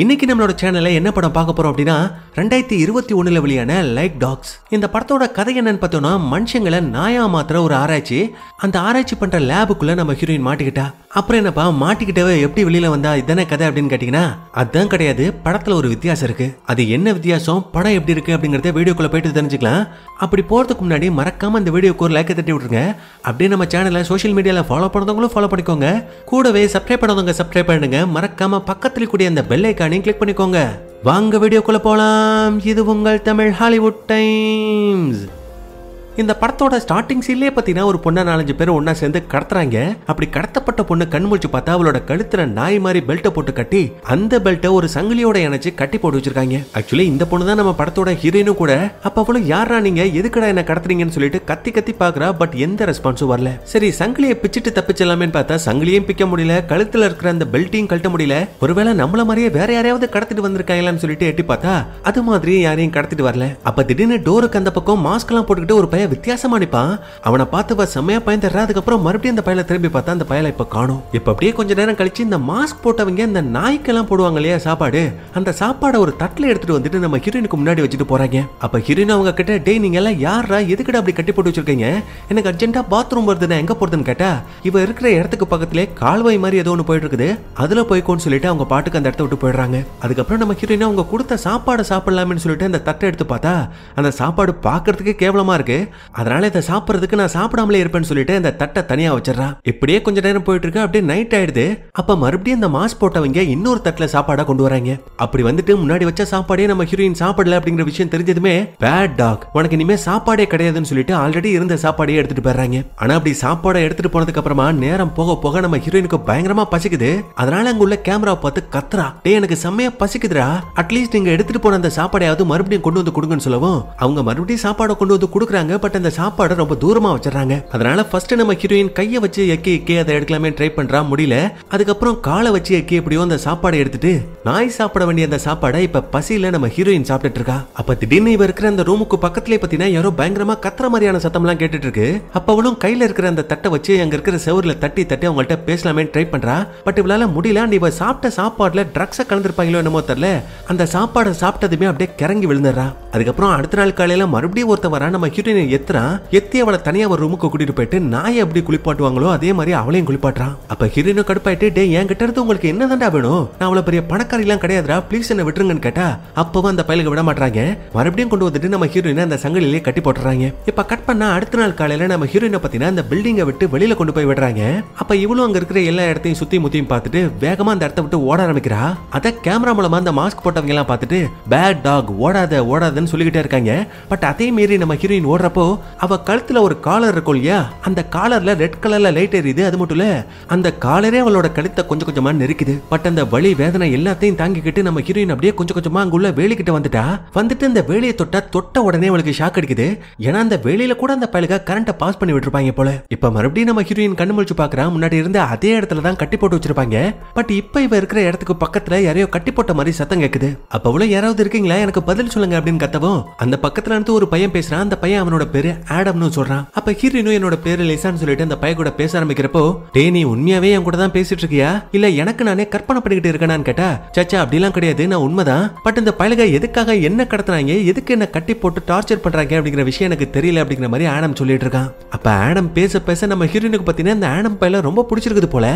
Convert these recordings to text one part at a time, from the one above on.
இன்னைக்கு நம்மளோட சேனல்ல என்ன படம் பார்க்க போறோம் அப்படின்னா ரெண்டாயிரத்தி இருபத்தி ஒண்ணுல வெளியான லைக் டாக்ஸ் இந்த படத்தோட கதை என்னன்னு பார்த்தோம்னா மனுஷங்களை நாயா மாத்திர ஒரு ஆராய்ச்சி அந்த ஆராய்ச்சி பண்ற லேபுக்குள்ள நம்ம ஹீரோயின் மாட்டிக்கிட்டா அப்புறம் என்னப்பா மாட்டிக்கிட்டவ எப்படி வெளியில வந்தா இதான கதை அப்படின்னு கேட்டீங்கன்னா அதுதான் கிடையாது படத்துல ஒரு வித்தியாசம் இருக்கு அது என்ன வித்தியாசம் படம் எப்படி இருக்கு அப்படிங்கறத வீடியோக்குள்ள போயிட்டு தெரிஞ்சுக்கலாம் அப்படி போறதுக்கு முன்னாடி மறக்காம இந்த வீடியோக்கு ஒரு லைக்கை தட்டி விட்டுருங்க அப்படியே நம்ம சேனலை சோஷியல் மீடியால ஃபாலோ பண்ணதவங்களும் ஃபாலோ பண்ணிக்கோங்க கூடவே சப்ஸ்கிரைப் பண்ணவங்க சப்ஸ்கிரைப் பண்ணுங்க மறக்காம பக்கத்துல கூடிய அந்த பெல்லை ஐக்கானையும் கிளிக் பண்ணிக்கோங்க வாங்க வீடியோக்குள்ள போலாம் இது உங்கள் தமிழ் ஹாலிவுட் டைம்ஸ் இந்த படத்தோட ஸ்டார்டிங் சீன்லயே பாத்தீங்கன்னா ஒரு பொண்ணை நாலஞ்சு பேர் ஒன்னா சேர்ந்து கடத்துறாங்க அப்படி கடத்தப்பட்ட பொண்ணு முடிச்சு பார்த்தா அவளோட கழுத்துல நாய் மாதிரி பெல்ட்டை போட்டு கட்டி அந்த பெல்ட்டை ஒரு சங்கிலியோட இணைச்சு கட்டி போட்டு வச்சிருக்காங்க ஆக்சுவலி இந்த பொண்ணு தான் நம்ம படத்தோட ஹீரோயினும் கூட அப்ப அவளும் யாரா நீங்க எதுக்கடா என்ன கடத்துறீங்கன்னு சொல்லிட்டு கத்தி கத்தி பாக்குறா பட் எந்த ரெஸ்பான்ஸும் வரல சரி சங்கிலியை பிச்சுட்டு தப்பிச்சலாமேன்னு பார்த்தா சங்கிலியும் பிக்க முடியல கழுத்துல இருக்கிற அந்த பெல்ட்டையும் கழட்ட முடியல ஒருவேளை நம்மள மாதிரியே வேற யாரையாவது கடத்திட்டு வந்திருக்காங்களான்னு சொல்லிட்டு எட்டி பார்த்தா அது மாதிரி யாரையும் கடத்திட்டு வரல அப்ப திடீர்னு டோருக்கு அந்த பக்கம் மாஸ்க் எல்லாம் போட்டுக்கிட்டு ஒரு பையன் பையன் வித்தியாசமா நிப்பான் அவனை பார்த்து செம்மையா பயந்துடுறா அதுக்கப்புறம் மறுபடியும் அந்த பயல திரும்பி பார்த்தா அந்த பயலை இப்ப காணும் இப்ப அப்படியே கொஞ்ச நேரம் கழிச்சு இந்த மாஸ்க் போட்டவங்க இந்த நாய்க்கெல்லாம் போடுவாங்க இல்லையா சாப்பாடு அந்த சாப்பாடை ஒரு தட்டில் எடுத்துட்டு வந்துட்டு நம்ம ஹீரோனுக்கு முன்னாடி வச்சுட்டு போறாங்க அப்ப ஹீரோயின் அவங்க கிட்ட டே நீங்க எல்லாம் யாரா எதுக்கிட்ட அப்படி கட்டி போட்டு வச்சிருக்கீங்க எனக்கு அர்ஜென்டா பாத்ரூம் வருது நான் எங்க போறதுன்னு கேட்டா இவ இருக்கிற இடத்துக்கு பக்கத்திலே கால்வாய் மாதிரி ஏதோ ஒன்று போயிட்டு இருக்குது அதுல போய்க்கோன்னு சொல்லிட்டு அவங்க பாட்டுக்கு அந்த இடத்த விட்டு போயிடுறாங்க அதுக்கப்புறம் நம்ம ஹீரோயின் அவங்க கொடுத்த சாப்பாடை சாப்பிடலாம்னு சொல்லிட்டு அந்த தட்டை எடுத்து பார்த்தா அந்த சாப்பாடு பாக்குறதுக்கு கேவலமா இருக்கு அதனால இதை சாப்பிடறதுக்கு நான் சாப்பிடாமலே இருப்பேன்னு சொல்லிட்டு அந்த தட்டை தனியா வச்சிடறா இப்படியே கொஞ்ச நேரம் போயிட்டு இருக்கு அப்படியே நைட் ஆயிடுது அப்ப மறுபடியும் அந்த மாஸ் போட்டவங்க இன்னொரு தட்டுல சாப்பாடா கொண்டு வராங்க அப்படி வந்துட்டு முன்னாடி வச்ச சாப்பாடே நம்ம ஹீரோயின் சாப்பிடல அப்படிங்கிற விஷயம் தெரிஞ்சதுமே பேட் டாக் உனக்கு இனிமே சாப்பாடே கிடையாதுன்னு சொல்லிட்டு ஆல்ரெடி இருந்த சாப்பாடையே எடுத்துட்டு போயிடுறாங்க ஆனா அப்படி சாப்பாடை எடுத்துட்டு போனதுக்கு அப்புறமா நேரம் போக போக நம்ம ஹீரோயினுக்கு பயங்கரமா பசிக்குது அதனால அங்க உள்ள கேமரா பார்த்து கத்துறா டே எனக்கு செம்மையா பசிக்குதுடா அட்லீஸ்ட் நீங்க எடுத்துட்டு போன அந்த சாப்பாடையாவது மறுபடியும் கொண்டு வந்து கொடுங்கன்னு சொல்லவும் அவங்க மறுபடியும் சாப்பாடை கொண்டு வந்து கொடுக்குறாங்க சம்மந்தப்பட்ட இந்த சாப்பாடை ரொம்ப தூரமா வச்சிடறாங்க அதனால ஃபர்ஸ்ட் நம்ம ஹீரோயின் கையை வச்சு எக்கி எக்கி அதை எடுக்கலாமே ட்ரை பண்றா முடியல அதுக்கப்புறம் காலை வச்சு எக்கி எப்படியோ அந்த சாப்பாடை எடுத்துட்டு நாய் சாப்பிட வேண்டிய அந்த சாப்பாடை இப்ப பசியில நம்ம ஹீரோயின் சாப்பிட்டுட்டு இருக்கா அப்ப திடீர்னு இவ இருக்கிற அந்த ரூமுக்கு பக்கத்துல பாத்தீங்கன்னா யாரோ பயங்கரமா கத்துற மாதிரியான சத்தம் எல்லாம் கேட்டுட்டு இருக்கு அப்ப அவளும் கையில இருக்கிற அந்த தட்டை வச்சு அங்க இருக்கிற செவர்ல தட்டி தட்டி அவங்கள்ட்ட பேசலாமே ட்ரை பண்றா பட் இவளால முடியல அண்ட் இவ சாப்பிட்ட சாப்பாடுல ட்ரக்ஸை கலந்துருப்பாங்களோ என்னமோ தெரியல அந்த சாப்பாடை சாப்பிட்டதுமே அப்படியே கிறங்கி விழுந்துடுறா அதுக்கப்புறம் அடுத்த நாள் காலையில மறுபடியும் ஒருத்தவரா நம்ம ஹீரோயின் எத்தனா எத்தி அவளை தனியா ஒரு ரூமுக்கு கூட்டிட்டு போயிட்டு நாயை எப்படி குளிப்பாட்டுவாங்களோ அதே மாதிரி அவளையும் குளிப்பாட்டுறான் அப்ப ஹிரினும் கடுப்பாயிட்டு டே என் கிட்ட இருந்து உங்களுக்கு என்ன தாண்டா வேணும் நான் அவ்வளவு பெரிய பணக்காரி எல்லாம் கிடையாதுடா ப்ளீஸ் என்ன விட்டுருங்கன்னு கேட்டா அப்பவும் அந்த பயலுக்கு விட மாட்டாங்க மறுபடியும் கொண்டு வந்துட்டு நம்ம ஹீரோயினை அந்த சங்கிலிலேயே கட்டி போட்டுறாங்க இப்ப கட் பண்ணா அடுத்த நாள் காலையில நம்ம ஹீரோயினை பாத்தீங்கன்னா அந்த பில்டிங்கை விட்டு வெளியில கொண்டு போய் விடுறாங்க அப்ப இவ்வளவு அங்க இருக்கிற எல்லா இடத்தையும் சுத்தி முத்தியும் பார்த்துட்டு வேகமா அந்த இடத்த விட்டு ஓட ஆரம்பிக்கிறா அதை கேமரா மூலமா அந்த மாஸ்க் போட்டவங்க எல்லாம் பார்த்துட்டு பேட் டாக் ஓடாத ஓடாதன்னு சொல்லிக்கிட்டே இருக்காங்க பட் அதே மீறி நம்ம ஹீரோயின் ஓடுறப்போ அப்போ அவ கழுத்துல ஒரு காலர் இருக்கும் இல்லையா அந்த காலர்ல ரெட் கலர்ல லைட் எரியுது அது மட்டும் இல்ல அந்த காலரே அவளோட கழுத்தை கொஞ்சம் கொஞ்சமா நெருக்குது பட் அந்த வலி வேதனை எல்லாத்தையும் தாங்கிக்கிட்டு நம்ம ஹீரோயின் அப்படியே கொஞ்சம் கொஞ்சமா அங்குள்ள கிட்ட வந்துட்டா வந்துட்டு இந்த வேலையை தொட்டா தொட்ட உடனே அவளுக்கு ஷாக் அடிக்குது ஏன்னா அந்த வேலையில கூட அந்த பயலுக்கு கரண்ட பாஸ் பண்ணி விட்டுருப்பாங்க போல இப்ப மறுபடியும் நம்ம ஹீரோயின் கண்ணு முடிச்சு பாக்குறா முன்னாடி இருந்த அதே இடத்துல தான் கட்டி போட்டு வச்சிருப்பாங்க பட் இப்ப இவ இருக்கிற இடத்துக்கு பக்கத்துல யாரையோ கட்டி போட்ட மாதிரி சத்தம் கேக்குது அப்ப அவ்வளவு யாராவது இருக்கீங்களா எனக்கு பதில் சொல்லுங்க அப்படின்னு கத்தவும் அந்த பக்கத்துல இருந்து ஒரு பையன் பேசுறான் அந்த பையன் அவனோட பேரு ஆடம்னு சொல்றான் அப்ப ஹீரோனும் என்னோட பேரு லிசான்னு சொல்லிட்டு அந்த பைய கூட பேச ஆரம்பிக்கிறப்போ டே நீ உண்மையாவே என் கூட தான் பேசிட்டு இருக்கியா இல்ல எனக்கு நானே கற்பனை பண்ணிக்கிட்டு இருக்கேனான்னு கேட்டா சச்சா அப்படிலாம் கிடையாது நான் உண்மைதான் பட் இந்த பழக எதுக்காக என்ன கடத்துறாங்க எதுக்கு என்ன கட்டி போட்டு டார்ச்சர் பண்றாங்க அப்படிங்கிற விஷயம் எனக்கு தெரியல அப்படிங்கிற மாதிரி ஆடம் சொல்லிட்டு இருக்கான் அப்ப ஆடம் பேச பேச நம்ம ஹீரோனுக்கு பார்த்தீங்கன்னா அந்த ஆடம் பயல ரொம்ப பிடிச்சிருக்குது போல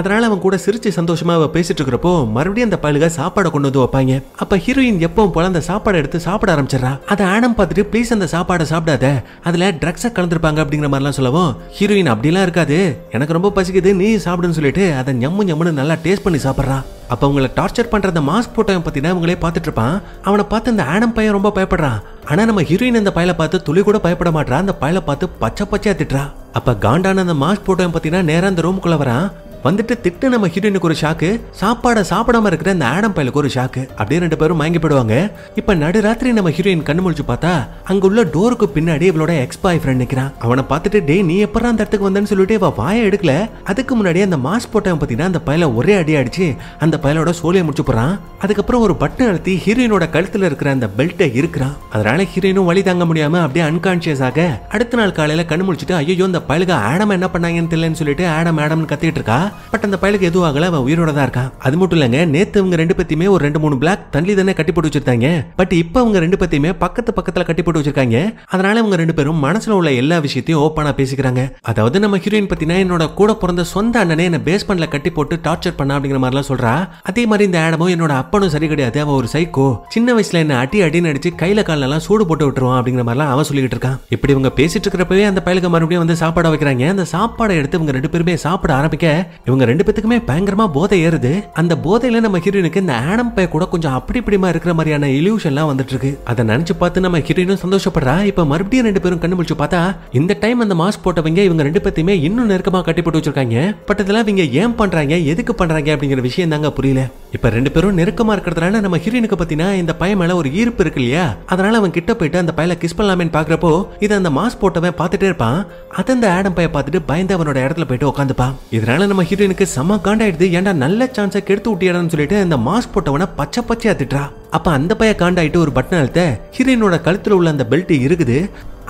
அதனால அவன் கூட சிரிச்சு சந்தோஷமா அவ பேசிட்டு இருக்கிறப்போ மறுபடியும் அந்த பயலுக சாப்பாடு கொண்டு வந்து வைப்பாங்க அப்ப ஹீரோயின் எப்பவும் போல அந்த சாப்பாடை எடுத்து சாப்பிட ஆரம்பிச்சிடறா அதை ஆடம் பார்த்துட்டு ப்ளீஸ் அந்த சாப்பாடை சாப்பிடாத அதில் ட்ரக்ஸை கலந்துருப்பாங்க அப்படிங்கிற மாதிரிலாம் சொல்லவும் ஹீரோயின் அப்படிலாம் இருக்காது எனக்கு ரொம்ப பசிக்குது நீ சாப்பிடுன்னு சொல்லிட்டு அதை ஞம்மு ஞம்முன்னு நல்லா டேஸ்ட் பண்ணி சாப்பிட்றான் அப்போ அவங்களை டார்ச்சர் பண்ணுற அந்த மாஸ்க் போட்டவன் பற்றினா அவங்களே பார்த்துட்டு இருப்பான் அவனை பார்த்து அந்த ஆடம் பையன் ரொம்ப பயப்படுறான் ஆனால் நம்ம ஹீரோயின் அந்த பயலை பார்த்து துளி கூட பயப்பட மாட்டான் அந்த பயலை பார்த்து பச்சை பச்சையா திட்டுறா அப்போ காண்டான அந்த மாஸ்க் போட்டவன் பார்த்தீங்கன்னா நேராக அந்த ரூமுக்குள்ளே வரான் வந்துட்டு திட்டு நம்ம ஹீரோனுக்கு ஒரு ஷாக்கு சாப்பாடை சாப்பிடாம இருக்கிற அந்த ஆடம் பயலுக்கு ஒரு ஷாக்கு அப்படியே ரெண்டு பேரும் வாங்கி போயிடுவாங்க இப்ப நடுராத்திரி நம்ம ஹீரோயின் கண்ணு முடிச்சு பார்த்தா அங்க உள்ள டோருக்கு பின்னாடி இவளோட எக்ஸ் பாய் ஃப்ரெண்ட் நிக்கிறான் அவனை பார்த்துட்டு டே நீ எப்பறம் அந்த இடத்துக்கு வந்தேன்னு சொல்லிட்டு இவ வாயை எடுக்கல அதுக்கு முன்னாடி அந்த மாஸ் போட்டவன் பார்த்தீங்கன்னா அந்த பயல ஒரே அடி அடிச்சு அந்த பயலோட சோலியை முடிச்சு போறான் அதுக்கப்புறம் ஒரு பட்டன் அழுத்தி ஹீரோயினோட கழுத்துல இருக்கிற அந்த பெல்ட்டை இருக்கிறான் அதனால ஹீரோயினும் வழி தாங்க முடியாம அப்படியே அன்கான்சியஸ் ஆக அடுத்த நாள் காலையில கண்ணு முடிச்சுட்டு ஐயோ இந்த பயலுக்கு ஆடம் என்ன பண்ணாங்கன்னு தெரியலன்னு சொல்லிட்டு ஆடம் ஆடம்னு கத்திட்டு இருக்கா பட் அந்த பயலுக்கு எதுவும் ஆகல அவன் உயிரோட தான் இருக்கான் அது மட்டும் இல்லங்க நேத்து இவங்க ரெண்டு பத்தியுமே ஒரு ரெண்டு மூணு பிளாக் தள்ளி தானே கட்டி போட்டு வச்சிருந்தாங்க பட் இப்போ அவங்க ரெண்டு பத்தியுமே பக்கத்து பக்கத்துல கட்டி போட்டு வச்சிருக்காங்க அதனால இவங்க ரெண்டு பேரும் மனசுல உள்ள எல்லா விஷயத்தையும் ஓப்பனா பேசிக்கிறாங்க அதாவது நம்ம ஹீரோயின் பத்தினா என்னோட கூட பிறந்த சொந்த அண்ணனே என்ன பேஸ்மெண்ட்ல கட்டி போட்டு டார்ச்சர் பண்ண அப்படிங்கிற மாதிரிலாம் சொல்றா அதே மாதிரி இந்த ஆடமும் என்னோட அப்பனும் சரி கிடையாது அவன் ஒரு சைக்கோ சின்ன வயசுல என்ன அடி அடின்னு அடிச்சு கையில காலெல்லாம் சூடு போட்டு விட்டுருவான் அப்படிங்கிற மாதிரிலாம் அவன் சொல்லிட்டு இருக்கான் இப்படி இவங்க பேசிட்டு இருக்கிறப்பவே அந்த பயலுக்கு மறுபடியும் வந்து சாப்பாடு வைக்கிறாங்க அந்த சாப்பாடை எடுத்து இவங்க ரெண்டு பேருமே சாப்பிட ஆரம்பிக்க இவங்க ரெண்டு பேத்துக்குமே பயங்கரமா போதை ஏறுது அந்த போதையில நம்ம ஹீரோயினுக்கு இந்த ஆனம் பைய கூட கொஞ்சம் அப்படி இப்படிமா இருக்கிற மாதிரியான இலியூஷன்லாம் வந்துட்டு இருக்கு அதை நினைச்சு பார்த்து நம்ம ஹீரோயினும் சந்தோஷப்படுறா இப்ப மறுபடியும் ரெண்டு பேரும் கண்டுபிடிச்சு பார்த்தா இந்த டைம் அந்த மாஸ்க் போட்டவங்க இவங்க ரெண்டு பேத்தையுமே இன்னும் நெருக்கமா கட்டி போட்டு வச்சிருக்காங்க பட் இதெல்லாம் இவங்க ஏன் பண்றாங்க எதுக்கு பண்றாங்க அப்படிங்கிற விஷயம் தாங்க புரியல இப்ப ரெண்டு பேரும் நெருக்கமா இருக்கிறதுனால நம்ம ஹீரோயினுக்கு பாத்தீங்கன்னா இந்த பையன் மேல ஒரு ஈர்ப்பு இருக்கு இல்லையா அதனால அவன் கிட்ட போயிட்டு அந்த பையல கிஸ் பண்ணலாமே பாக்குறப்போ இதை அந்த மாஸ்க் போட்டவன் பார்த்துட்டே இருப்பான் அதை அந்த ஆடம் பைய பார்த்துட்டு பயந்து அவனோட இடத்துல போயிட்டு உட்காந்துப்பான் இதனால நம்ம ஹீரோயினுக்கு செம்ம காண்டாயிடுது ஏன்டா நல்ல சான்ஸை கெடுத்து விட்டியாடன்னு சொல்லிட்டு அந்த மாஸ்க் போட்டவனை பச்சை பச்சையா திட்டுறா அப்ப அந்த பைய காண்டாயிட்டு ஒரு பட்டன் அழுத்த ஹீரோயினோட கழுத்துல உள்ள அந்த பெல்ட் இருக்குது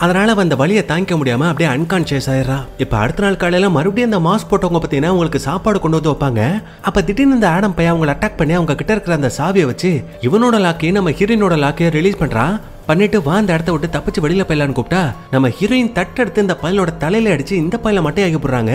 அதனால அந்த வழியை தாங்கிக்க முடியாம அப்படியே அன்கான்சியஸ் ஆயிடுறா இப்ப அடுத்த நாள் காலையில மறுபடியும் அந்த மாஸ்க் போட்டவங்க பார்த்தீங்கன்னா உங்களுக்கு சாப்பாடு கொண்டு வந்து வைப்பாங்க அப்ப திடீர்னு இந்த ஆடம் பையன் அவங்களை அட்டாக் பண்ணி அவங்க கிட்ட இருக்கிற அந்த சாவியை வச்சு இவனோட லாக்கையும் நம்ம ஹீரோயினோட லாக்கையும் ரிலீஸ் பண்றான் பண்ணிட்டு வா அந்த இடத்த விட்டு தப்பிச்சு வெளியில போயிடலான்னு கூப்பிட்டா நம்ம ஹீரோயின் தட்டெடுத்து இந்த பயலோட தலையில அடிச்சு இந்த பயில மட்டும் ஆகி போடுறாங்க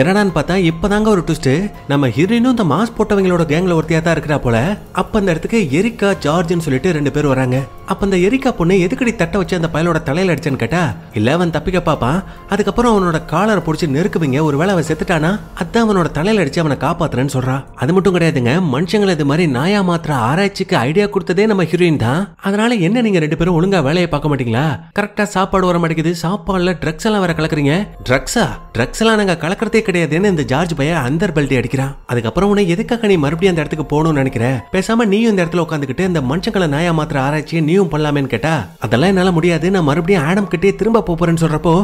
என்னடான்னு பார்த்தா இப்பதாங்க ஒரு ட்விஸ்ட் நம்ம ஹீரோயினும் இந்த மாஸ் போட்டவங்களோட கேங்ல ஒருத்தியா தான் இருக்கிறா போல அப்ப அந்த இடத்துக்கு எரிக்கா ஜார்ஜ்னு சொல்லிட்டு ரெண்டு பேர் வராங்க அப்ப அந்த எரிக்கா பொண்ணு எதுக்கடி தட்டை வச்சு அந்த பயலோட தலையில அடிச்சேன்னு கேட்டா இல்ல அவன் தப்பிக்க பாப்பான் அதுக்கப்புறம் அவனோட காலரை பிடிச்சி நெருக்குவீங்க ஒருவேளை அவன் செத்துட்டானா அதான் அவனோட தலையில அடிச்சு அவனை காப்பாத்துறேன்னு சொல்றான் அது மட்டும் கிடையாதுங்க மனுஷங்களை இது மாதிரி நாயா மாத்திர ஆராய்ச்சிக்கு ஐடியா கொடுத்ததே நம்ம ஹீரோயின் தான் அதனால என்ன நீங்க ரெண்டு பேரும் ஒழுங்கா வேலையை பார்க்க மாட்டீங்களா கரெக்டா சாப்பாடு வர மாட்டேங்குது சாப்பாடுல ட்ரக்ஸ் எல்லாம் வேற கலக்குறீங்க ட்ரக்ஸா ட்ரக்ஸ் எல்லாம் நாங்க கலக்கிறதே கிடையாதுன்னு இந்த ஜார்ஜ் பைய அந்த பெல்ட்டி அடிக்கிறான் அதுக்கப்புறம் உன்னை எதுக்காக நீ மறுபடியும் அந்த இடத்துக்கு போகணும்னு நினைக்கிற பேசாம நீயும் இந்த இடத்துல உட்காந்துக்கிட்டு இந்த மனுஷங்களை நாயா மாத்திர ஆராய்ச்சியை நீயும் பண்ணலாமேன்னு கேட்டா அதெல்லாம் என்னால முடியாது நான் மறுபடியும் ஆடம் கிட்டே திரும்ப போறேன்னு சொல்றப்போ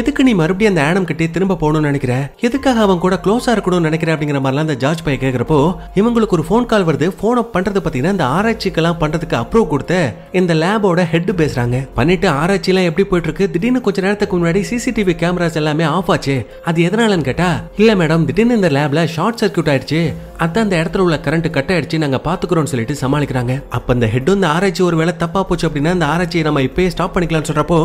எதுக்கு நீ மறுபடியும் அந்த ஆனம் கிட்டே திரும்ப போகணும்னு நினைக்கிற எதுக்காக அவன் கூட க்ளோஸா இருக்கணும்னு நினைக்கிற அப்படிங்கிற மாதிரிலாம் அந்த ஜார்ஜ் பையன் கேட்கிறப்போ இவங்களுக்கு ஒரு ஃபோன் கால் வருது ஃபோனை பண்றது பார்த்தீங்கன்னா இந்த ஆராய்ச்சிக்கெல்லாம் பண்றதுக்கு அப்ரூவ் கொடுத்த இந்த லேபோட ஹெட் பேசுறாங்க பண்ணிட்டு ஆராய்ச்சிலாம் எப்படி போயிட்டு இருக்கு திடீர்னு கொஞ்ச நேரத்துக்கு முன்னாடி சிசிடிவி கேமராஸ் எல்லாமே ஆஃப் ஆச்சு அது எதனாலன்னு கேட்டா இல்ல மேடம் திடீர்னு இந்த லேப்ல ஷார்ட் சர்க்கியூட் ஆயிடுச்சு அதான் அந்த இடத்துல உள்ள கரண்ட் கட் ஆயிடுச்சு நாங்க பாத்துக்கிறோம் சொல்லிட்டு சமாளிக்கிறாங்க அப்ப இந்த ஹெட் வந்து ஆராய்ச்சி ஒரு தப்பா போச்சு அப்படின்னா இந்த ஆராய்ச்சியை நம்ம இப்பயே ஸ்டாப் பண்ணிக்கலாம்னு சொல்றப்போ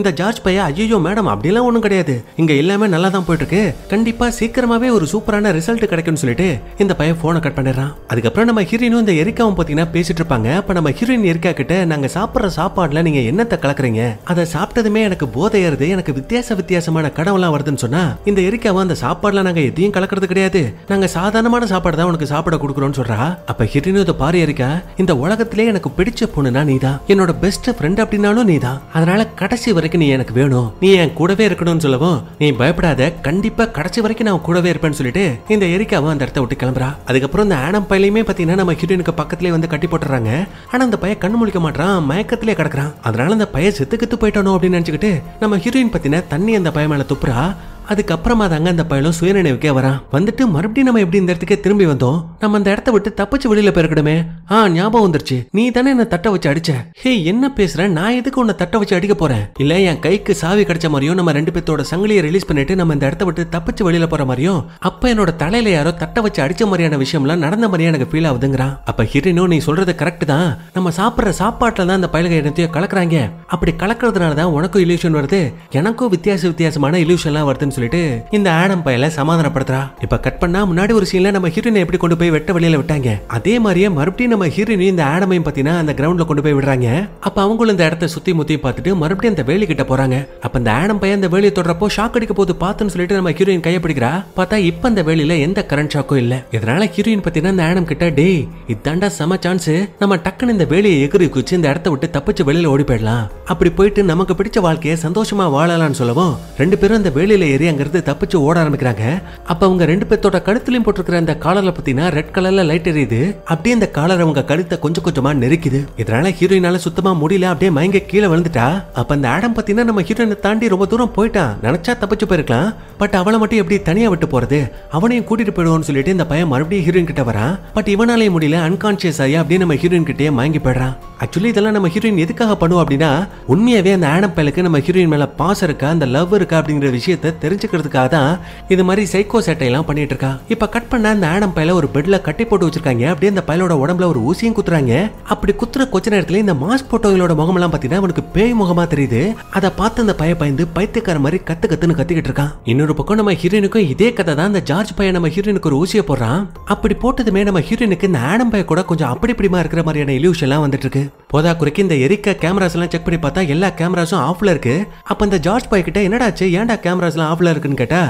இந்த ஜார்ஜ் பையா ஐயோ மேடம் அப்படி அப்படிலாம் ஒன்றும் கிடையாது இங்கே எல்லாமே நல்லா தான் போயிட்டு இருக்கு கண்டிப்பாக சீக்கிரமாகவே ஒரு சூப்பரான ரிசல்ட் கிடைக்கும்னு சொல்லிட்டு இந்த பையன் ஃபோனை கட் பண்ணிடுறான் அதுக்கப்புறம் நம்ம ஹீரோயினும் இந்த எரிக்காவும் பார்த்தீங்கன்னா பேசிட்டு இருப்பாங்க அப்போ நம்ம ஹீரோயின் எரிக்கா கிட்ட நாங்கள் சாப்பிட்ற சாப்பாடில் நீங்கள் என்னத்தை கலக்குறீங்க அதை சாப்பிட்டதுமே எனக்கு போதையறது எனக்கு வித்தியாச வித்தியாசமான கடவுளாம் வருதுன்னு சொன்னா இந்த எரிக்காவும் அந்த சாப்பாடுல நாங்க எதையும் கலக்கிறது கிடையாது நாங்க சாதாரணமான சாப்பாடு தான் உனக்கு சாப்பிட கொடுக்குறோம்னு சொல்றா அப்ப ஹிரினு இதை பாரு எரிக்கா இந்த உலகத்திலே எனக்கு பிடிச்ச பொண்ணுனா தான் என்னோட பெஸ்ட் ஃப்ரெண்ட் அப்படின்னாலும் நீ தான் அதனால கடைசி வரைக்கும் நீ எனக்கு வேணும் நீ என் கூட கூடவே இருக்கணும்னு சொல்லவும் நீ பயப்படாத கண்டிப்பா கடைசி வரைக்கும் நான் கூடவே இருப்பேன்னு சொல்லிட்டு இந்த எரிக்காவும் அந்த இடத்த விட்டு கிளம்புறா அதுக்கப்புறம் இந்த ஆனம் பையிலையுமே பாத்தீங்கன்னா நம்ம ஹீரோனுக்கு பக்கத்துலேயே வந்து கட்டி போட்டுறாங்க ஆனா அந்த பையன் கண்ணு முழிக்க மாட்டான் மயக்கத்திலே கிடக்குறான் அதனால அந்த பையன் செத்து கத்து போயிட்டானோ அப்படின்னு நினைச்சுக்கிட்டு நம்ம ஹீரோயின் பத்தின தண்ணி அந்த பையன் மேல துப்புறா அதுக்கப்புறமா தாங்க அந்த பயலும் சுயநினைவுக்கே வரான் வந்துட்டு மறுபடியும் நம்ம எப்படி இந்த இடத்துக்கே திரும்பி வந்தோம் நம்ம அந்த இடத்த விட்டு தப்பிச்சு வெளியில போயிருக்கணுமே ஆ ஞாபகம் வந்துருச்சு நீ தானே என்ன தட்ட வச்சு அடிச்ச ஹே என்ன பேசுற நான் எதுக்கு உன்னை தட்ட வச்சு அடிக்க போறேன் இல்ல என் கைக்கு சாவி கிடைச்ச மாதிரியும் நம்ம ரெண்டு பேர்த்தோட சங்கிலியை ரிலீஸ் பண்ணிட்டு நம்ம இந்த இடத்த விட்டு தப்பிச்சு வெளியில போற மாதிரியும் அப்ப என்னோட தலையில யாரோ தட்ட வச்சு அடிச்ச மாதிரியான விஷயம்லாம் நடந்த மாதிரியே எனக்கு ஃபீல் ஆகுதுங்கிறான் அப்ப ஹிரினோ நீ சொல்றது கரெக்ட் தான் நம்ம சாப்பிட்ற சாப்பாட்டுல தான் அந்த பயல்கள் இடத்தையோ கலக்குறாங்க அப்படி கலக்கிறதுனால தான் உனக்கும் இலியூஷன் வருது எனக்கும் வித்தியாச வித்தியாசமான இல்யூஷன்லாம் வருதுன்னு சொல்லிட்டு இந்த ஆடம் பையல சமாதானப்படுத்துறா இப்ப கட் பண்ணா முன்னாடி ஒரு சீன்ல நம்ம ஹீரோனை எப்படி கொண்டு போய் வெட்ட வெளியில விட்டாங்க அதே மாதிரியே மறுபடியும் நம்ம ஹீரோனையும் இந்த ஆடமையும் பாத்தீங்கன்னா அந்த கிரவுண்ட்ல கொண்டு போய் விடுறாங்க அப்ப அவங்களும் இந்த இடத்த சுத்தி முத்தி பார்த்துட்டு மறுபடியும் அந்த வேலி கிட்ட போறாங்க அப்ப அந்த ஆடம் பையன் அந்த வேலியை தொடரப்போ ஷாக் அடிக்க போது பாத்துன்னு சொல்லிட்டு நம்ம ஹீரோயின் கையை பிடிக்கிறா பார்த்தா இப்ப அந்த வேலியில எந்த கரண்ட் ஷாக்கும் இல்ல இதனால ஹீரோயின் பாத்தீங்கன்னா அந்த ஆடம் கிட்ட டேய் இதாண்டா செம சான்ஸ் நம்ம டக்குன்னு இந்த வேலியை எகிரி குச்சி இந்த இடத்த விட்டு தப்பிச்சு வெளியில ஓடி போயிடலாம் அப்படி போயிட்டு நமக்கு பிடிச்ச வாழ்க்கையை சந்தோஷமா வாழலாம்னு சொல்லவும் ரெண்டு பேரும் அந்த வேலியில ஏறி அங்கிருந்து தப்பிச்சு ஓட ஆரம்பிக்கிறாங்க அப்ப அவங்க ரெண்டு பேர்த்தோட கழுத்துலயும் போட்டிருக்கிற அந்த காலரை பத்தினா ரெட் கலர்ல லைட் எரியுது அப்படியே அந்த காலர் அவங்க கழுத்தை கொஞ்சம் கொஞ்சமா நெருக்குது இதனால ஹீரோயினால சுத்தமா முடியல அப்படியே மயங்க கீழே விழுந்துட்டா அப்ப அந்த ஆடம் பத்தினா நம்ம ஹீரோயினை தாண்டி ரொம்ப தூரம் போயிட்டான் நினைச்சா தப்பிச்சு போயிருக்கலாம் பட் அவளை மட்டும் எப்படி தனியா விட்டு போறது அவனையும் கூட்டிட்டு போயிடுவோம்னு சொல்லிட்டு இந்த பயம் மறுபடியும் ஹீரோயின் கிட்ட வரான் பட் இவனாலே முடியல அன்கான்சியஸ் ஆகி அப்படியே நம்ம ஹீரோயின் கிட்டே மயங்கி போயிடுறான் ஆக்சுவலி இதெல்லாம் நம்ம ஹீரோயின் எதுக்காக பண்ணுவோம் அப்படின்னா உண்மையாவே அந்த ஆடம் பயலுக்கு நம்ம ஹீரோயின் மேல பாசம் இருக்கா அந்த லவ் இருக்கா அப்படிங்கிற விஷயத்தை தெரிஞ்சு தெரிஞ்சுக்கிறதுக்காக தான் இது மாதிரி சைக்கோ சேட்டையெல்லாம் பண்ணிட்டு இருக்கா இப்ப கட் பண்ண அந்த ஆடம் பையில ஒரு பெட்ல கட்டி போட்டு வச்சிருக்காங்க அப்படியே அந்த பயலோட உடம்புல ஒரு ஊசியும் குத்துறாங்க அப்படி குத்துற கொஞ்ச நேரத்துல இந்த மாஸ் போட்டோங்களோட எல்லாம் பாத்தீங்கன்னா அவனுக்கு பேய் முகமா தெரியுது அதை பார்த்து அந்த பைய பயந்து பைத்தியக்கார மாதிரி கத்து கத்துன்னு கத்திக்கிட்டு இருக்கான் இன்னொரு பக்கம் நம்ம ஹீரோனுக்கும் இதே கதை தான் அந்த ஜார்ஜ் பையன் நம்ம ஹீரோனுக்கு ஒரு ஊசியை போடுறான் அப்படி போட்டதுமே நம்ம ஹீரோனுக்கு இந்த ஆடம் பைய கூட கொஞ்சம் அப்படி இப்படிமா இருக்கிற மாதிரியான இலியூஷன் எல்லாம் வந்துட்டு இருக்கு போதா குறைக்கு இந்த எரிக்க கேமராஸ் எல்லாம் செக் பண்ணி பார்த்தா எல்லா கேமராஸும் ஆஃப்ல இருக்கு அப்ப இந்த ஜார்ஜ் பாய் கிட்ட என்னடாச்சு ஏன்டா கேமராஸ் எல்லாம் ஷாப்பில் இருக்குன்னு கேட்டால்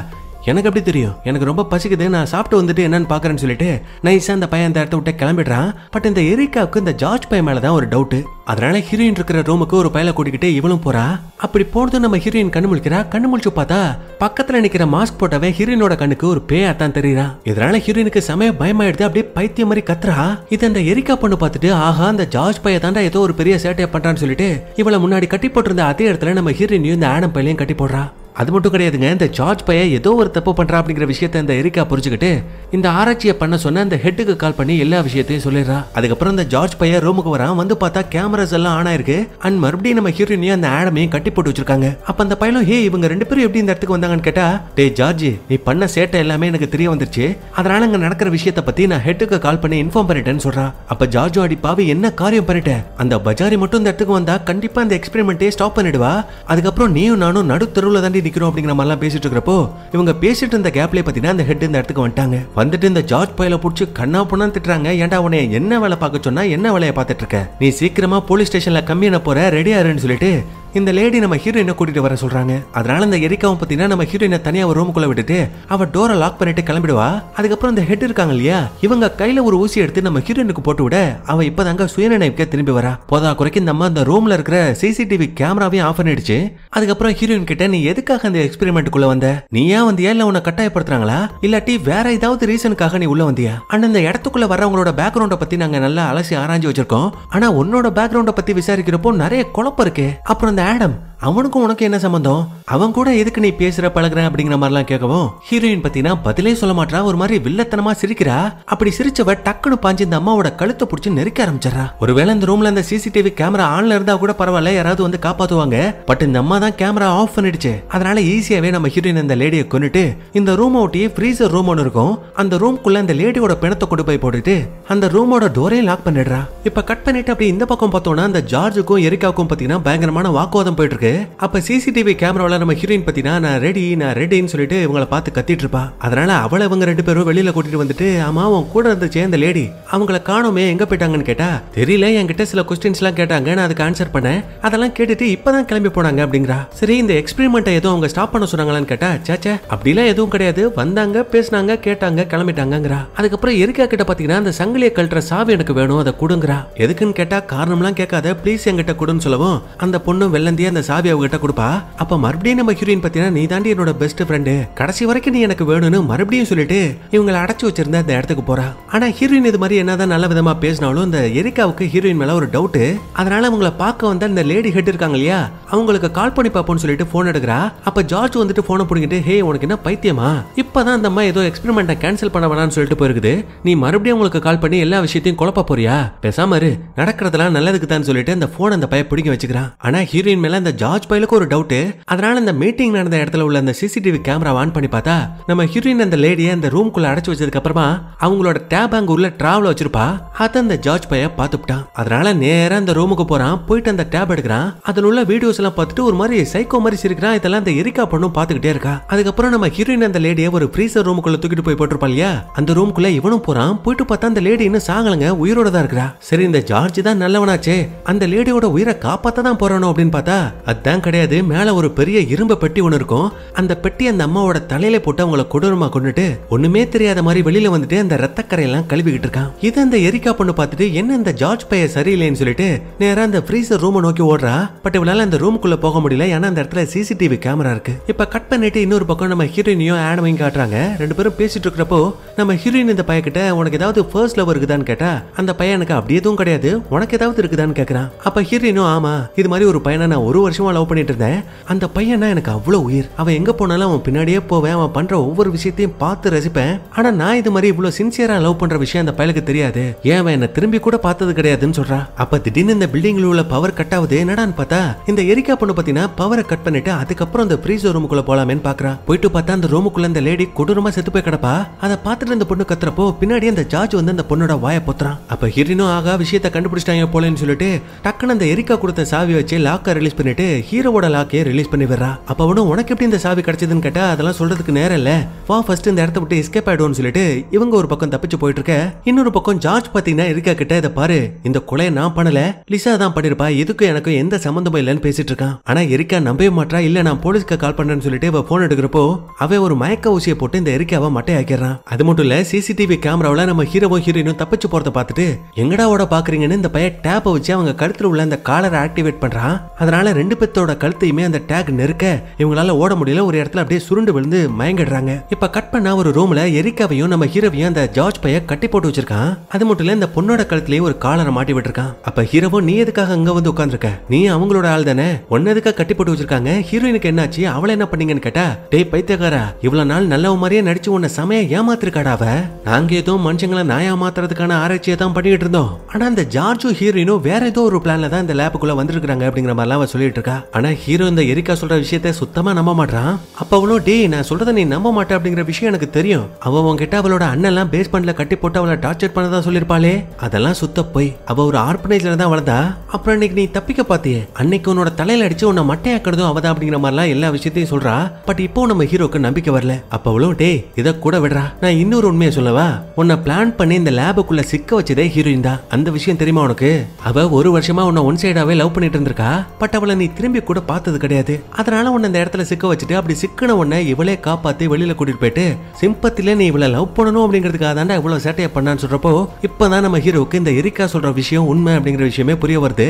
எனக்கு எப்படி தெரியும் எனக்கு ரொம்ப பசிக்குது நான் சாப்பிட்டு வந்துட்டு என்னன்னு பாக்குறேன்னு சொல்லிட்டு நைசா அந்த பையன் அந்த இடத்த விட்டு கிளம்பிடுறான் பட் இந்த எரிக்காவுக்கு இந்த ஜார்ஜ் பையன் மேலதான் ஒரு டவுட் அதனால ஹீரோயின் இருக்கிற ரூமுக்கு ஒரு பையல கூட்டிக்கிட்டு இவளும் போறா அப்படி போனதும் நம்ம ஹீரோயின் கண்ணு முழிக்கிறா கண்ணு முழிச்சு பார்த்தா பக்கத்துல நிக்கிற மாஸ்க் போட்டவே ஹீரோயினோட கண்ணுக்கு ஒரு பேயா தான் தெரியுறா இதனால ஹீரோயினுக்கு சமய பயமாயிடுது அப்படியே பைத்தியம் மாதிரி கத்துறா இது அந்த எரிக்கா பொண்ணு பார்த்துட்டு ஆஹா அந்த ஜார்ஜ் பைய தாண்டா ஏதோ ஒரு பெரிய சேட்டையை பண்றான்னு சொல்லிட்டு இவளை முன்னாடி கட்டி போட்டிருந்த அதே இடத்துல நம்ம ஹீரோயினையும் இந்த ஆடம் பையிலையும் கட்டி போடுறா அது மட்டும் கிடையாதுங்க இந்த ஜார்ஜ் பைய ஏதோ ஒரு தப்பு பண்ணுறா அப்படிங்கிற விஷயத்த இந்த எரிக்கா புரிஞ்சுக்கிட்டு இந்த ஆராய்ச்சியை பண்ண சொன்ன அந்த ஹெட்டுக்கு கால் பண்ணி எல்லா விஷயத்தையும் சொல்லிடுறா அதுக்கப்புறம் இந்த ஜார்ஜ் பைய ரூமுக்கு வரா வந்து பார்த்தா கேமராஸ் எல்லாம் ஆன் ஆயிருக்கு அண்ட் மறுபடியும் நம்ம ஹீரோனையும் அந்த ஆடமையும் கட்டி போட்டு வச்சிருக்காங்க அப்ப அந்த பையனும் ஹே இவங்க ரெண்டு பேரும் எப்படி இந்த இடத்துக்கு வந்தாங்கன்னு கேட்டா டே ஜார்ஜ் நீ பண்ண சேட்டை எல்லாமே எனக்கு தெரிய வந்துருச்சு அதனால அங்க நடக்கிற விஷயத்தை பத்தி நான் ஹெட்டுக்கு கால் பண்ணி இன்ஃபார்ம் பண்ணிட்டேன்னு சொல்றா அப்ப ஜார்ஜோ அடி பாவி என்ன காரியம் பண்ணிட்டேன் அந்த பஜாரி மட்டும் இந்த இடத்துக்கு வந்தா கண்டிப்பா அந்த எக்ஸ்பெரிமெண்ட்டே ஸ்டாப் பண்ணிடுவா அதுக்கப்புறம் நீயும் நானும் நடு தெருவில் தாண்டி நிற்கிறோம் அப்படிங்கிற மாதிரிலாம் பேசிட்டு இருக்கிறப்போ இவங்க பேசிட்டு இருந்த கேப்லேயே பார்த்தீங்கன்னா அந்த ஹெட் இந்த இடத்துக்கு வந்துட்டாங்க வந்துட்டு இந்த ஜார்ஜ் பயில பிடிச்சி கண்ணா பொண்ணா திட்டுறாங்க ஏன்டா உன்னை என்ன வேலை பார்க்க சொன்னா என்ன வேலையை பார்த்துட்டு இருக்க நீ சீக்கிரமா போலீஸ் ஸ்டேஷன்ல கம்மியான போற ரெடியா இருன்னு சொல்லிட்டு இந்த லேடி நம்ம ஹீரோயினை கூட்டிட்டு வர சொல்றாங்க அதனால இந்த எரிக்காவும் பாத்தீங்கன்னா நம்ம ஹீரோயினை தனியா ஒரு ரூமுக்குள்ள விட்டுட்டு அவ டோரை லாக் பண்ணிட்டு கிளம்பிடுவா அதுக்கப்புறம் இந்த ஹெட் இருக்காங்க இல்லையா இவங்க கையில ஒரு ஊசி எடுத்து நம்ம ஹீரோயினுக்கு போட்டு விட அவ இப்பதாங்க சுயநினைவுக்கு திரும்பி வரா போதா குறைக்கு நம்ம அந்த ரூம்ல இருக்கிற சிசிடிவி கேமராவையும் ஆஃப் பண்ணிடுச்சு அதுக்கப்புறம் ஹீரோயின் கிட்ட நீ எதுக்காக அந்த குள்ள வந்த நீ ஏன் வந்தியா இல்ல உன்னை கட்டாயப்படுத்துறாங்களா இல்லாட்டி வேற ஏதாவது ரீசனுக்காக நீ உள்ள வந்தியா அண்ட் இந்த இடத்துக்குள்ள வரவங்களோட பேக்ரவுண்ட பத்தி நாங்க நல்லா அலசி ஆராய்ஞ்சு வச்சிருக்கோம் ஆனா உன்னோட பேக்ரவுண்டை பத்தி விசாரிக்கிறப்போ நிறைய குழப்பம் இருக்கு அப்புறம் இந்த மேடம் அவனுக்கும் உனக்கு என்ன சம்பந்தம் அவன் கூட எதுக்கு நீ பேசுற பழகுற அப்படிங்கிற மாதிரிலாம் கேட்கவும் ஹீரோயின் பத்தினா பதிலே சொல்ல மாட்டா ஒரு மாதிரி வில்லத்தனமா சிரிக்கிறா அப்படி சிரிச்சவ டக்குனு பாஞ்சு இந்த அம்மாவோட கழுத்தை பிடிச்சி நெருக்க ஆரம்பிச்சிடறா ஒருவேளை இந்த ரூம்ல அந்த சிசிடிவி கேமரா ஆன்ல இருந்தா கூட பரவாயில்ல யாராவது வந்து காப்பாத்துவாங்க பட் இந்த அம்மா தான் கேமரா ஆஃப் பண்ணிடுச்சு அதனால ஈஸியாவே நம்ம ஹீரோயின் அந்த லேடியை கொண்டுட்டு இந்த ரூம் ஒட்டியே ஃப்ரீசர் ரூம் ஒன்று இருக்கும் அந்த ரூம்குள்ள அந்த லேடியோட பிணத்தை கொண்டு போய் போட்டுட்டு அந்த ரூமோட டோரையும் லாக் பண்ணிடுறா இப்ப கட் பண்ணிட்டு அப்படி இந்த பக்கம் பார்த்தோம்னா அந்த ஜார்ஜுக்கும் எரிக்காவுக்கும் பாத்தீங்கன்னா பயங்கரமான வாக்கு வாக்குவாதம் போயிட்டு இருக்கு அப்ப சிசிடிவி கேமராவில் நம்ம ஹீரோயின் பத்தினா நான் ரெடி நான் ரெடின்னு சொல்லிட்டு இவங்களை பார்த்து கத்திட்டு இருப்பா அதனால அவளை இவங்க ரெண்டு பேரும் வெளியில கூட்டிட்டு வந்துட்டு ஆமா அவன் கூட இருந்துச்சு அந்த லேடி அவங்கள காணோமே எங்க போயிட்டாங்கன்னு கேட்டா தெரியல என்கிட்ட சில கொஸ்டின்ஸ் எல்லாம் கேட்டாங்க நான் அதுக்கு ஆன்சர் பண்ணேன் அதெல்லாம் கேட்டுட்டு இப்பதான் கிளம்பி போனாங்க அப்படிங்கிறா சரி இந்த எக்ஸ்பெரிமெண்ட்டை எதுவும் அவங்க ஸ்டாப் பண்ண சொன்னாங்களான்னு கேட்டா சேச்சே அப்படிலாம் எதுவும் கிடையாது வந்தாங்க பேசினாங்க கேட்டாங்க கிளம்பிட்டாங்கிறா அதுக்கப்புறம் எரிக்கா கிட்ட பாத்தீங்கன்னா அந்த சங்கிலியை கழட்டுற சாவி எனக்கு வேணும் அதை கொடுங்கிறா எதுக்குன்னு கேட்டா காரணம்லாம் கேட்காத ப்ளீஸ் என்கிட்ட கொடுன்னு சொல்லவும் அந்த பொண்ணு வெள்ளந்தியே அந்த சாவி அவகிட்ட கொடுப்பா அப்ப மறுபடியும் நம்ம ஹீரோயின் பத்தினா நீ தாண்டி என்னோட பெஸ்ட் ஃப்ரெண்டு கடைசி வரைக்கும் நீ எனக்கு வேணும்னு மறுபடியும் சொல்லிட்டு இவங்களை அடைச்சி வச்சிருந்த அந்த இடத்துக்கு போறா ஆனா ஹீரோயின் இது மாதிரி என்னதான் நல்ல விதமா பேசினாலும் இந்த எரிக்காவுக்கு ஹீரோயின் மேல ஒரு டவுட் அதனால அவங்கள பார்க்க வந்த இந்த லேடி ஹெட் இருக்காங்க இல்லையா அவங்களுக்கு கால் பண்ணி பார்ப்போம்னு சொல்லிட்டு போன் எடுக்கிறா அப்ப ஜார்ஜ் வந்துட்டு போனை பிடிங்கிட்டு ஹே உனக்கு என்ன பைத்தியமா இப்பதான் அந்த அம்மா ஏதோ எக்ஸ்பெரிமெண்ட் கேன்சல் பண்ண வேணாம்னு சொல்லிட்டு போயிருக்குது நீ மறுபடியும் உங்களுக்கு கால் பண்ணி எல்லா விஷயத்தையும் குழப்ப போறியா பேசாம இரு நடக்கிறதெல்லாம் நல்லதுக்கு தான் சொல்லிட்டு அந்த போன் அந்த பைய பிடிக்க வச்சுக்கிறான் ஆனா ஹீரோ ஈவ்லின் மேல அந்த ஜார்ஜ் பையலுக்கு ஒரு டவுட் அதனால அந்த மீட்டிங் நடந்த இடத்துல உள்ள அந்த சிசிடிவி கேமரா ஆன் பண்ணி பார்த்தா நம்ம ஹீரோயின் அந்த லேடியை அந்த குள்ள அடைச்சு வச்சதுக்கு அப்புறமா அவங்களோட டேப் அங்க உள்ள டிராவல் வச்சிருப்பா அத அந்த ஜார்ஜ் பைய பார்த்துட்டான் அதனால நேரா அந்த ரூமுக்கு போறான் போயிட்டு அந்த டேப் எடுக்கிறான் அதுல உள்ள வீடியோஸ் எல்லாம் பார்த்துட்டு ஒரு மாதிரி சைக்கோ மாதிரி சிரிக்கிறான் இதெல்லாம் அந்த எரிக்கா பண்ணும் பாத்துக்கிட்டே இருக்கா அதுக்கப்புறம் நம்ம ஹீரோயின் அந்த லேடியை ஒரு ஃப்ரீசர் ரூமுக்குள்ள தூக்கிட்டு போய் போட்டிருப்பா இல்லையா அந்த ரூமுக்குள்ள இவனும் போறான் போயிட்டு பார்த்தா அந்த லேடி இன்னும் சாகலங்க உயிரோட தான் இருக்கிறா சரி இந்த ஜார்ஜ் தான் நல்லவனாச்சே அந்த லேடியோட உயிரை காப்பாத்த தான் போறானோ அப்படின்னு பார்த்தா அதான் கிடையாது மேல ஒரு பெரிய இரும்பு பெட்டி ஒன்று இருக்கும் அந்த பெட்டி அந்த அம்மாவோட தலையில போட்டு அவங்கள கொடூரமா கொண்டுட்டு ஒண்ணுமே தெரியாத மாதிரி வெளியில வந்துட்டு அந்த ரத்தக்கரையெல்லாம் கழுவிக்கிட்டு இருக்கான் இது அந்த எரிக்கா பொண்ணு பார்த்துட்டு என்ன இந்த ஜார்ஜ் பைய சரியில்லைன்னு சொல்லிட்டு நேரா அந்த ஃப்ரீசர் ரூமை நோக்கி ஓடுறா பட் இவளால அந்த ரூமுக்குள்ள போக முடியல ஏன்னா அந்த இடத்துல சிசிடிவி கேமரா இருக்கு இப்ப கட் பண்ணிட்டு இன்னொரு பக்கம் நம்ம ஹீரோயினையும் ஆடமையும் காட்டுறாங்க ரெண்டு பேரும் பேசிட்டு இருக்கிறப்போ நம்ம ஹீரோயின் இந்த பைய கிட்ட உனக்கு ஏதாவது ஃபர்ஸ்ட் லவ் இருக்குதான்னு கேட்டா அந்த பையனுக்கு அப்படி எதுவும் கிடையாது உனக்கு ஏதாவது இருக்குதான்னு கேக்குறான் அப்ப ஹீரோயினும் ஆமா இது மாதிரி ஒரு பையனை நான் ஒரு வருஷமா லவ் பண்ணிட்டு இருந்தேன் அந்த பையனா எனக்கு அவ்வளவு உயிர் அவன் எங்க போனாலும் அவன் பின்னாடியே போவேன் அவன் பண்ற ஒவ்வொரு விஷயத்தையும் பார்த்து ரசிப்பேன் ஆனா நான் இது மாதிரி இவ்வளவு சின்சியரா லவ் பண்ற விஷயம் அந்த பயலுக்கு தெரியாது ஏன் அவன் என்ன திரும்பி கூட பார்த்தது கிடையாதுன்னு சொல்றான் அப்ப திடீர்னு இந்த பில்டிங்ல உள்ள பவர் கட் ஆகுது என்னடான்னு பார்த்தா இந்த எரிக்கா பொண்ணு பாத்தீங்கன்னா பவரை கட் பண்ணிட்டு அதுக்கப்புறம் அந்த ஃப்ரீசர் ரூமுக்குள்ள போகலாமேன்னு பாக்குறான் போயிட்டு பார்த்தா அந்த ரூமுக்குள்ள இந்த லேடி கொடூரமா செத்து போய் கிடப்பா அதை பார்த்துட்டு இந்த பொண்ணு கத்துறப்போ பின்னாடி அந்த ஜார்ஜ் வந்து அந்த பொண்ணோட வாயை பொத்துறான் அப்ப ஹிரினும் ஆகா விஷயத்தை கண்டுபிடிச்சிட்டாங்க போலன்னு சொல்லிட்டு டக்குன்னு அந்த எரிக்கா கொடுத்த சாவி வச்சு லாக்கர் ரிலீஸ் பண்ணிட்டு ஹீரோவோட லாக்கே ரிலீஸ் பண்ணி விடுறா அப்ப அவனும் உனக்கு எப்படி இந்த சாவி கிடைச்சதுன்னு கேட்டா அதெல்லாம் சொல்றதுக்கு நேரம் இல்ல வா ஃபர்ஸ்ட் இந்த இடத்த விட்டு எஸ்கேப் ஆயிடுவோம்னு சொல்லிட்டு இவங்க ஒரு பக்கம் தப்பிச்சு போயிட்டு இருக்க இன்னொரு பக்கம் ஜார்ஜ் பாத்தீங்கன்னா இருக்க கிட்ட இதை பாரு இந்த கொலையை நான் பண்ணல லிசா தான் பண்ணிருப்பா எதுக்கும் எனக்கும் எந்த சம்மந்தமும் இல்லைன்னு பேசிட்டு இருக்கான் ஆனா எரிக்கா நம்பவே மாட்டா இல்ல நான் போலீஸ்க்கு கால் பண்றேன்னு சொல்லிட்டு இவ போன் எடுக்கிறப்போ அவன் ஒரு மயக்க ஊசியை போட்டு இந்த எரிக்காவை மட்டையாக்கிறான் அது மட்டும் இல்ல சிசிடிவி கேமராவில நம்ம ஹீரோவும் ஹீரோயினும் தப்பிச்சு போறத பார்த்துட்டு எங்கடா ஓட பாக்குறீங்கன்னு இந்த பையன் டேப்பை வச்சு அவங்க கழுத்துல உள்ள அந்த காலரை ஆக்டிவேட் பண்றான் அதனால ரெண்டு பேத்தோட கழுத்தையுமே அந்த டேக் நெருக்க இவங்களால ஓட முடியல ஒரு இடத்துல அப்படியே சுருண்டு விழுந்து மயங்கிடுறாங்க இப்ப கட் பண்ண ஒரு ரூம்ல எரிக்காவையும் நம்ம ஹீரோவையும் அந்த ஜார்ஜ் பைய கட்டி போட்டு வச்சிருக்கான் அது மட்டும் இல்ல இந்த பொண்ணோட கழுத்துலயே ஒரு காலரை மாட்டி விட்டுருக்கான் அப்ப ஹீரோவும் நீ எதுக்காக அங்க வந்து உட்காந்துருக்க நீ அவங்களோட ஆள் தானே ஒன்னு எதுக்காக கட்டி போட்டு வச்சிருக்காங்க ஹீரோயினுக்கு என்னாச்சு அவளை என்ன பண்ணீங்கன்னு கேட்டா டேய் பைத்தியக்காரா இவ்வளவு நாள் நல்ல மாதிரியே நடிச்சு உன்னை சமய ஏமாத்திருக்காடாவ நாங்க ஏதோ மனுஷங்களை நாயா மாத்துறதுக்கான ஆராய்ச்சியை தான் பண்ணிட்டு இருந்தோம் ஆனா அந்த ஜார்ஜும் ஹீரோயினும் வேற ஏதோ ஒரு பிளான்ல தான் இந்த லேபுக்குள்ள வந்திருக்காங்க அப்படிங்கிற மாதிரிலாம் அவ சொல்லிட்டு இருக்கா ஆனா ஹீரோ இந்த எரிக்கா சொல்ற விஷயத்த சுத்தமா நம்ப மாட்டான் அப்ப அவளும் டேய் நான் சொல்றத நீ நம்ப மாட்டே அப்படிங்கிற விஷயம் எனக்கு தெரியும் அவ உன்கிட்ட அவளோட அண்ணன் பேஸ்மெண்ட்ல கட்டி போட்டு அவளை டார்ச்சர் பண்ணதா சொல்லிருப்பாளே அதெல்லாம் சுத்த போய் அவ ஒரு ஆர்பனேஜ்ல தான் வளர்ந்தா அப்புறம் இன்னைக்கு நீ தப்பிக்க பாத்தியே அன்னைக்கு உன்னோட தலையில அடிச்சு உன்னை மட்டையாக்கிறதும் அவதான் அப்படிங்கிற மாதிரிலாம் எல்லா விஷயத்தையும் சொல்றா பட் இப்போ நம்ம ஹீரோக்கு நம்பிக்கை வரல அப்ப அவளும் டே இதை கூட விடுறா நான் இன்னொரு உண்மையை சொல்லவா உன்னை பிளான் பண்ணி இந்த லேபுக்குள்ள சிக்க வச்சதே ஹீரோயின் தான் அந்த விஷயம் தெரியுமா உனக்கு அவ ஒரு வருஷமா உன்னை ஒன் சைடாவே லவ் பண்ணிட்டு இருந்திருக்கா பட் அவளை நீ திரும்பி கூட பார்த்தது கிடையாது அதனால உன்னை இந்த இடத்துல சிக்க வச்சுட்டு அப்படி சிக்கின உன்னை இவளே காப்பாத்தி வெளியில கூட்டிட்டு போயிட்டு சிம்பத்தில நீ இவளை லவ் பண்ணணும் அப்படிங்கிறதுக்காக தாண்டா இவ்வளவு சேட்டையை பண்ணான்னு சொல்றப்போ இப்பதான் நம்ம ஹீரோக்கு இந்த எரிக்கா சொல்ற விஷயம் உண்மை அப்படிங்கிற விஷயமே புரிய வருது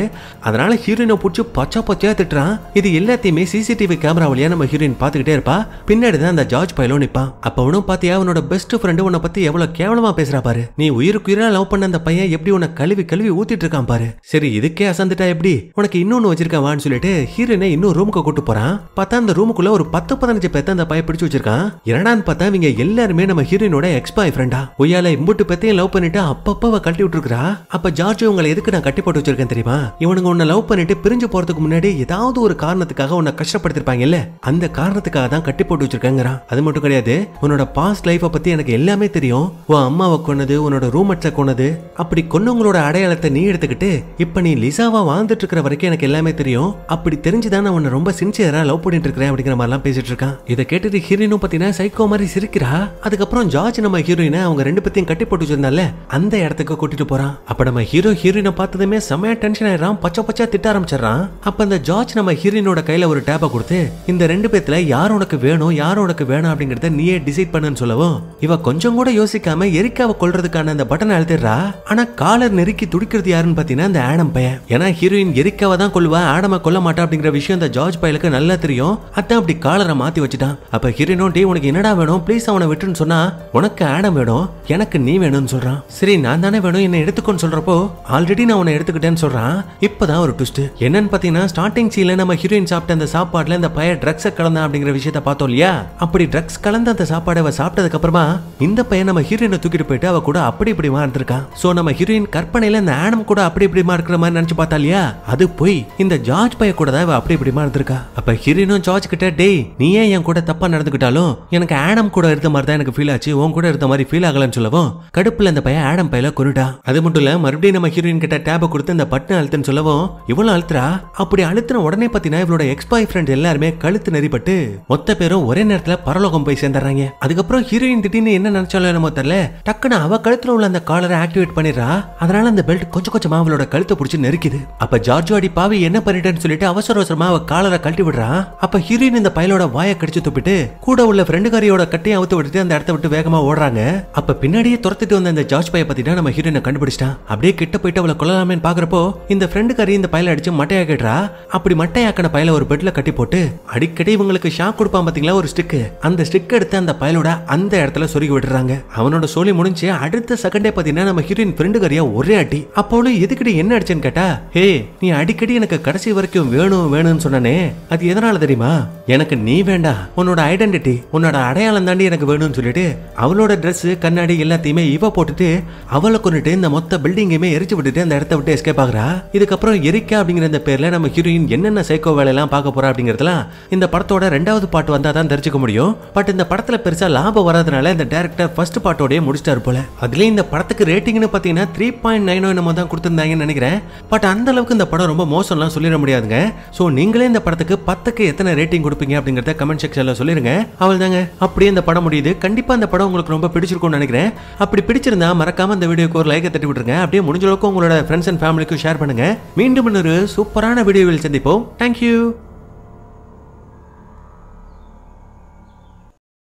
அதனால ஹீரோயினை பிடிச்சி பச்சா பச்சையா திட்டுறான் இது எல்லாத்தையுமே சிசிடிவி கேமரா வழியா நம்ம ஹீரோயின் பாத்துக்கிட்டே இருப்பா பின்னாடி தான் அந்த ஜார்ஜ் பைலோ நிப்பான் அப்ப அவனும் பாத்தியா அவனோட பெஸ்ட் ஃப்ரெண்டு உன்னை பத்தி எவ்வளவு கேவலமா பேசுறா பாரு நீ உயிருக்கு லவ் பண்ண அந்த பையன் எப்படி உன்னை கழுவி கழுவி ஊத்திட்டு இருக்கான் பாரு சரி இதுக்கே அசந்துட்டா எப்படி உனக்கு இன்னொன்னு வச்சிருக்க வான்னு சொல்லிட்டு ஹீரோனை இன்னும் ரூமுக்கு கூட்டு போறான் பார்த்தா அந்த ரூமுக்குள்ள ஒரு பத்து பதினஞ்சு பேத்த அந்த பைய பிடிச்சு வச்சிருக்கான் என்னடான்னு பார்த்தா இவங்க எல்லாருமே நம்ம ஹீரோயினோட எக்ஸ் பாய் ஃப்ரெண்டா ஒய்யால இம்புட்டு பேத்தையும் லவ் பண்ணிட்டு அப்பப்போ கட்டி விட்டுருக்கா அப்ப ஜார்ஜ் உங்களை எதுக்கு நான் கட்டி போட்டு வச்சிருக்கேன் தெரியுமா இவனுங்க உன்ன லவ் பண்ணிட்டு பிரிஞ்சு போறதுக்கு முன்னாடி ஏதாவது ஒரு காரணத்துக்காக உன்னை கஷ்டப்படுத்திருப்பாங்க இல்ல அந்த காரணத்துக்காக தான் கட்டி போட்டு வச்சிருக்கேங்கிறான் அது மட்டும் கிடையாது உன்னோட பாஸ்ட் லைஃபை பத்தி எனக்கு எல்லாமே தெரியும் உன் அம்மாவை கொன்னது உன்னோட ரூம்மட்ஸை கொன்னது அப்படி கொன்னவங்களோட அடையாளத்தை நீ எடுத்துக்கிட்டு இப்ப நீ லிசாவா வாழ்ந்துட்டு இருக்கிற வரைக்கும் எனக்கு எல்லாமே தெரியும் தெரியும் அப்படி தெரிஞ்சுதான் நான் உன்ன ரொம்ப சின்சியரா லவ் பண்ணிட்டு இருக்கிறேன் அப்படிங்கிற மாதிரிலாம் பேசிட்டு இருக்கான் இதை கேட்டுட்டு ஹீரோயினும் பாத்தீங்கன்னா சைக்கோ மாதிரி சிரிக்கிறா அதுக்கப்புறம் ஜார்ஜ் நம்ம ஹீரோயினை அவங்க ரெண்டு பத்தியும் கட்டி போட்டு வச்சிருந்தால அந்த இடத்துக்கு கூட்டிட்டு போறான் அப்ப நம்ம ஹீரோ ஹீரோயினை பார்த்ததுமே செமையா டென்ஷன் ஆயிடறான் பச்சை பச்சா திட்ட ஆரம்பிச்சிடறான் அப்ப அந்த ஜார்ஜ் நம்ம ஹீரோயினோட கையில ஒரு டேப்பை கொடுத்து இந்த ரெண்டு பேத்துல யார் உனக்கு வேணும் யார் உனக்கு வேணும் அப்படிங்கறத நீயே டிசைட் பண்ணுன்னு சொல்லவும் இவ கொஞ்சம் கூட யோசிக்காம எரிக்காவை கொள்றதுக்கான அந்த பட்டனை அழுத்திடுறா ஆனா காலர் நெருக்கி துடிக்கிறது யாருன்னு பாத்தீங்கன்னா அந்த ஆடம் பையன் ஏன்னா ஹீரோயின் எரிக்காவை தான் கொள்வா மேடமை கொல்ல மாட்டா அப்படிங்கிற விஷயம் இந்த ஜார்ஜ் பயலுக்கு நல்லா தெரியும் அதான் அப்படி காலரை மாத்தி வச்சுட்டான் அப்ப ஹீரோனும் டே உனக்கு என்னடா வேணும் ப்ளீஸ் அவனை விட்டுன்னு சொன்னா உனக்கு ஆடம் வேணும் எனக்கு நீ வேணும்னு சொல்றான் சரி நான் தானே வேணும் என்ன எடுத்துக்கோன்னு சொல்றப்போ ஆல்ரெடி நான் உன்னை எடுத்துக்கிட்டேன்னு சொல்றான் இப்பதான் ஒரு ட்விஸ்ட் என்னன்னு பாத்தீங்கன்னா ஸ்டார்டிங் சீல நம்ம ஹீரோயின் சாப்பிட்ட அந்த சாப்பாடுல இந்த பையன் ட்ரக்ஸ் கலந்தான் அப்படிங்கிற விஷயத்த பார்த்தோம் இல்லையா அப்படி ட்ரக்ஸ் கலந்த அந்த சாப்பாடை அவ சாப்பிட்டதுக்கு அப்புறமா இந்த பையன் நம்ம ஹீரோயினை தூக்கிட்டு போயிட்டு அவ கூட அப்படி இப்படி மாறிருக்கான் சோ நம்ம ஹீரோயின் கற்பனையில இந்த ஆடம் கூட அப்படி இப்படி இருக்கிற மாதிரி நினைச்சு பார்த்தா இல்லையா அது போய் இந்த ஜார்ஜ் பைய கூட தான் அப்படி இப்படிமா இருந்திருக்கா அப்ப ஹிரினும் ஜார்ஜ் கிட்ட டேய் நீ ஏன் என் கூட தப்பா நடந்துக்கிட்டாலும் எனக்கு ஆடம் கூட இருந்த மாதிரி தான் எனக்கு ஃபீல் ஆச்சு உன் கூட இருந்த மாதிரி ஃபீல் ஆகலன்னு சொல்லவும் கடுப்புல அந்த பையன் ஆடம் பையல குருடா அது மட்டும் இல்ல மறுபடியும் நம்ம ஹீரோயின் கிட்ட டேப கொடுத்து அந்த பட்டன் அழுத்துன்னு சொல்லவும் இவ்வளவு அழுத்துறா அப்படி அழுத்தின உடனே பாத்தீங்கன்னா இவளோட எக்ஸ் பாய் ஃப்ரெண்ட் எல்லாருமே கழுத்து நெறிப்பட்டு மொத்த பேரும் ஒரே நேரத்துல பரலோகம் போய் சேர்ந்துறாங்க அதுக்கப்புறம் ஹீரோயின் திடீர்னு என்ன நினைச்சாலும் என்னமோ தெரியல டக்குன்னு அவ கழுத்துல உள்ள அந்த காலரை ஆக்டிவேட் பண்ணிடுறா அதனால அந்த பெல்ட் கொஞ்சம் கொஞ்சமா அவளோட கழுத்தை பிடிச்சி நெருக்குது அப்ப ஜார்ஜோ அடி பாவி என்ன பண்ணி மாறிட்டேன்னு சொல்லிட்டு அவசர அவசரமா அவ காலரை கழட்டி விடுறான் அப்ப ஹீரோயின் இந்த பயலோட வாயை கடிச்சு துப்பிட்டு கூட உள்ள ஃப்ரெண்டுக்காரியோட அவுத்து விட்டு அந்த இடத்த விட்டு வேகமா ஓடுறாங்க அப்ப பின்னாடியே வந்த அந்த ஜார்ஜ் பைய பத்திட்டா நம்ம ஹீரோயினை கண்டுபிடிச்சிட்டான் அப்படியே கிட்ட போயிட்டு அவளை கொள்ளலாமேன்னு பாக்குறப்போ இந்த இந்த பயல அடிச்சு மட்டையாக்கிடுறா அப்படி மட்டையாக்கின பயல ஒரு பெட்ல கட்டி போட்டு அடிக்கடி இவங்களுக்கு ஷாக் கொடுப்பான் பாத்தீங்களா ஒரு ஸ்டிக்கு அந்த ஸ்டிக் எடுத்து அந்த பயலோட அந்த இடத்துல சொருகி விடுறாங்க அவனோட சோழி முடிஞ்சு அடுத்த செகண்டே பாத்தீங்கன்னா நம்ம ஹீரோயின் ஃப்ரெண்டுக்காரியா ஒரே அடி அப்போலும் எதுக்கிட்ட என்ன அடிச்சேன்னு கேட்டா ஹே நீ அடிக்கடி எனக்கு கடைசி கடைசி வரைக்கும் வேணும் வேணும்னு சொன்னனே அது எதனால தெரியுமா எனக்கு நீ வேண்டாம் உன்னோட ஐடென்டிட்டி உன்னோட அடையாளம் தாண்டி எனக்கு வேணும்னு சொல்லிட்டு அவளோட ட்ரெஸ் கண்ணாடி எல்லாத்தையுமே இவ போட்டுட்டு அவளை கொண்டுட்டு இந்த மொத்த பில்டிங்கையுமே எரிச்சு விட்டுட்டு அந்த இடத்த விட்டு எஸ்கேப் ஆகுறா இதுக்கப்புறம் எரிக்கா அப்படிங்கிற இந்த பேர்ல நம்ம ஹீரோயின் என்னென்ன சைக்கோ வேலையெல்லாம் பார்க்க போறா அப்படிங்கிறதுலாம் இந்த படத்தோட ரெண்டாவது பாட்டு வந்தா தான் தெரிஞ்சுக்க முடியும் பட் இந்த படத்துல பெருசா லாபம் வராதனால இந்த டேரக்டர் ஃபர்ஸ்ட் பாட்டோடய முடிச்சிட்டாரு போல அதுலயும் இந்த படத்துக்கு ரேட்டிங்னு பாத்தீங்கன்னா த்ரீ பாயிண்ட் நைன் என்னமோ தான் கொடுத்துருந்தாங்கன்னு நினைக்கிறேன் பட் அந்த அளவுக்கு இந்த படம் ரொம்ப மோசம்லாம் சொல்லிட முடியாதுங்க ஸோ நீங்களே இந்த படத்துக்கு பத்துக்கு எத்தனை ரேட்டிங் கொடுப்பீங்க அப்படிங்கறத கமெண்ட் செக்ஷன்ல சொல்லிருங்க அவள் தாங்க அப்படியே இந்த படம் முடியுது கண்டிப்பாக அந்த படம் உங்களுக்கு ரொம்ப பிடிச்சிருக்கும்னு நினைக்கிறேன் அப்படி பிடிச்சிருந்தா மறக்காம இந்த வீடியோக்கு ஒரு லைக்கை தட்டி விட்டுருங்க அப்படியே முடிஞ்ச அளவுக்கு உங்களோட ஃப்ரெண்ட்ஸ் அண்ட் ஃபேமிலிக்கும் ஷேர் பண்ணுங்க மீண்டும் இன்னொரு சூப்பரான வீடியோவில் சந்திப்போம் தேங்க்யூ